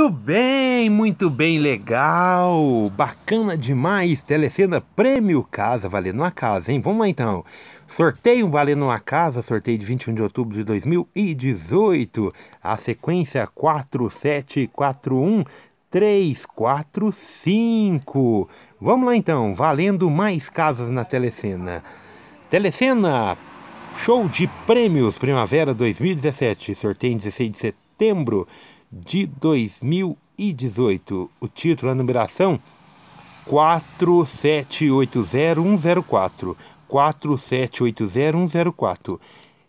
Muito bem, muito bem, legal, bacana demais, telecena prêmio casa, valendo uma casa, hein? Vamos lá então, sorteio valendo uma casa, sorteio de 21 de outubro de 2018, a sequência 4741 345, vamos lá então, valendo mais casas na telecena, telecena, show de prêmios primavera 2017, sorteio em 16 de setembro, de 2018. O título, a numeração 4780104. 4780104.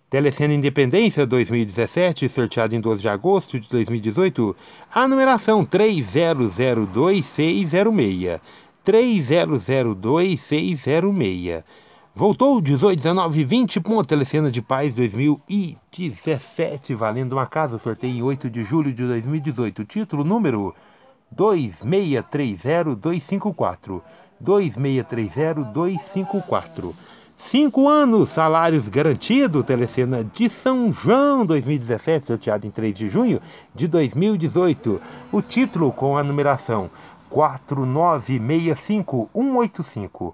Telecena Independência 2017, sorteado em 12 de agosto de 2018, a numeração 3002606. 3002606. Voltou 18, 19 20 com a Telecena de Paz 2017, valendo uma casa, sorteio em 8 de julho de 2018. Título número 2630254. 2630254. Cinco anos, salários garantidos, Telecena de São João 2017, sorteado em 3 de junho de 2018. O título com a numeração 4965185.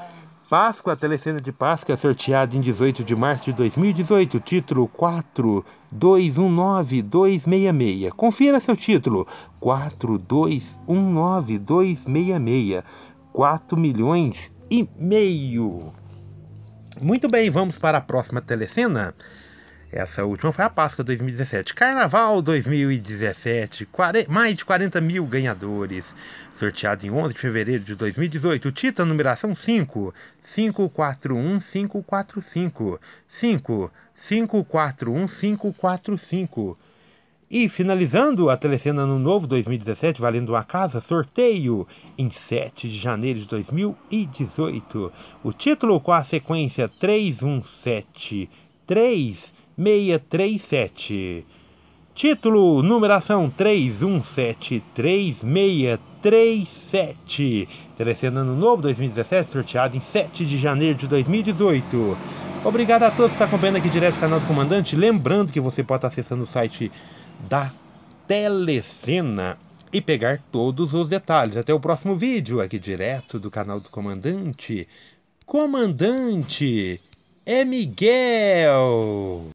Páscoa, a telecena de Páscoa sorteada em 18 de março de 2018, título 4219266. Confira seu título, 4219266. 4 milhões e meio. Muito bem, vamos para a próxima telecena. Essa última foi a Páscoa 2017. Carnaval 2017, mais de 40 mil ganhadores. Sorteado em 11 de fevereiro de 2018. Tita, numeração 5. 541545. 5. 541545. E finalizando a telecena no novo 2017, valendo uma casa, sorteio em 7 de janeiro de 2018. O título com a sequência 317. 3 637. Título, numeração 3173637. telecena Ano Novo 2017, sorteado em 7 de janeiro de 2018. Obrigado a todos que estão acompanhando aqui direto do canal do Comandante. Lembrando que você pode estar acessando o site da Telecena e pegar todos os detalhes. Até o próximo vídeo, aqui direto do canal do Comandante. Comandante é Miguel!